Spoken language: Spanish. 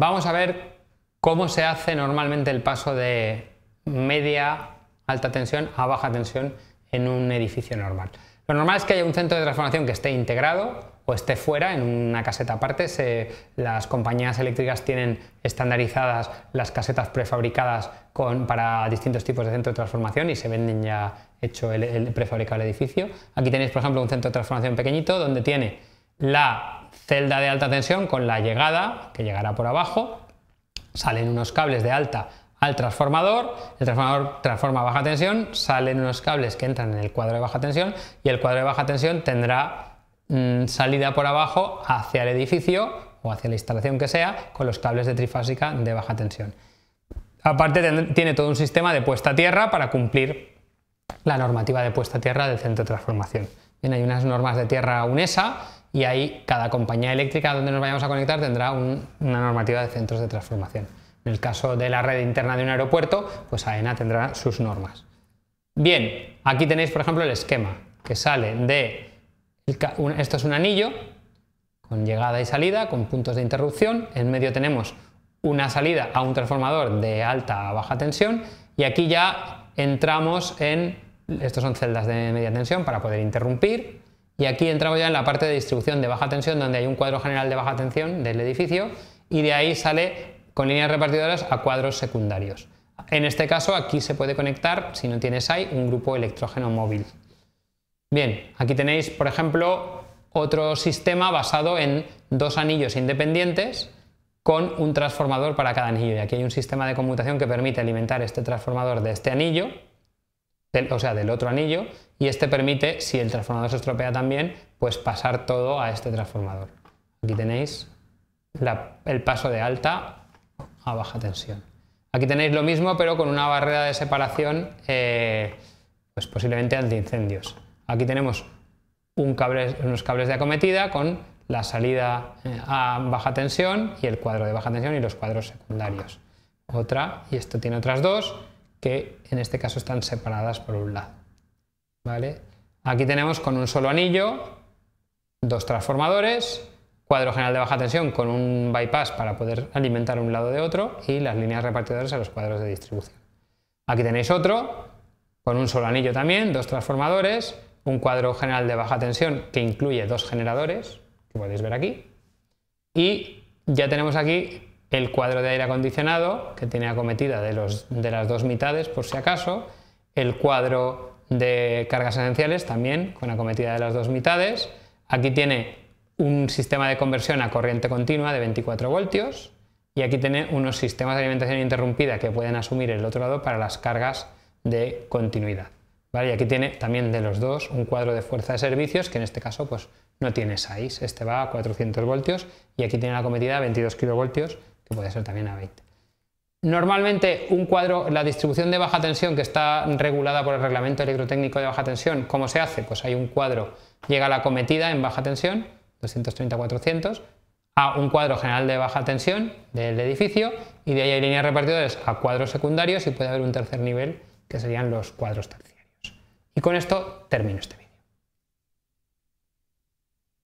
Vamos a ver cómo se hace normalmente el paso de media alta tensión a baja tensión en un edificio normal. Lo normal es que haya un centro de transformación que esté integrado o esté fuera, en una caseta aparte. las compañías eléctricas tienen estandarizadas las casetas prefabricadas para distintos tipos de centro de transformación y se venden ya hecho el, el prefabricado el edificio. Aquí tenéis, por ejemplo, un centro de transformación pequeñito donde tiene la celda de alta tensión con la llegada, que llegará por abajo, salen unos cables de alta al transformador, el transformador transforma baja tensión, salen unos cables que entran en el cuadro de baja tensión y el cuadro de baja tensión tendrá mm, salida por abajo hacia el edificio o hacia la instalación que sea con los cables de trifásica de baja tensión. Aparte tiene todo un sistema de puesta a tierra para cumplir la normativa de puesta a tierra del centro de transformación. Bien, hay unas normas de tierra UNESA y ahí cada compañía eléctrica donde nos vayamos a conectar tendrá una normativa de centros de transformación. En el caso de la red interna de un aeropuerto, pues AENA tendrá sus normas. Bien, aquí tenéis por ejemplo el esquema que sale de, esto es un anillo con llegada y salida, con puntos de interrupción, en medio tenemos una salida a un transformador de alta a baja tensión y aquí ya entramos en, estos son celdas de media tensión para poder interrumpir, y aquí entramos ya en la parte de distribución de baja tensión, donde hay un cuadro general de baja tensión del edificio y de ahí sale con líneas repartidoras a cuadros secundarios. En este caso aquí se puede conectar, si no tienes ahí, un grupo electrógeno móvil. Bien, aquí tenéis, por ejemplo, otro sistema basado en dos anillos independientes con un transformador para cada anillo. Y aquí hay un sistema de conmutación que permite alimentar este transformador de este anillo o sea, del otro anillo, y este permite, si el transformador se estropea también, pues pasar todo a este transformador. Aquí tenéis el paso de alta a baja tensión. Aquí tenéis lo mismo, pero con una barrera de separación, eh, pues posiblemente antiincendios. Aquí tenemos unos cables de acometida con la salida eh, a baja tensión y el cuadro de baja tensión y los cuadros secundarios. Otra, y esto tiene otras dos, que en este caso están separadas por un lado. ¿Vale? Aquí tenemos con un solo anillo dos transformadores, cuadro general de baja tensión con un bypass para poder alimentar un lado de otro y las líneas repartidoras a los cuadros de distribución. Aquí tenéis otro con un solo anillo también, dos transformadores, un cuadro general de baja tensión que incluye dos generadores, que podéis ver aquí, y ya tenemos aquí el cuadro de aire acondicionado, que tiene acometida de, los, de las dos mitades por si acaso, el cuadro de cargas esenciales también con acometida de las dos mitades, aquí tiene un sistema de conversión a corriente continua de 24 voltios y aquí tiene unos sistemas de alimentación interrumpida que pueden asumir el otro lado para las cargas de continuidad. ¿Vale? Y aquí tiene también de los dos un cuadro de fuerza de servicios que en este caso pues, no tiene 6, este va a 400 voltios y aquí tiene la acometida 22 kilovoltios puede ser también a 20. Normalmente un cuadro, la distribución de baja tensión que está regulada por el reglamento electrotécnico de baja tensión, ¿cómo se hace? Pues hay un cuadro, llega la cometida en baja tensión, 230-400, a un cuadro general de baja tensión del edificio y de ahí hay líneas repartidores a cuadros secundarios y puede haber un tercer nivel que serían los cuadros terciarios. Y con esto termino este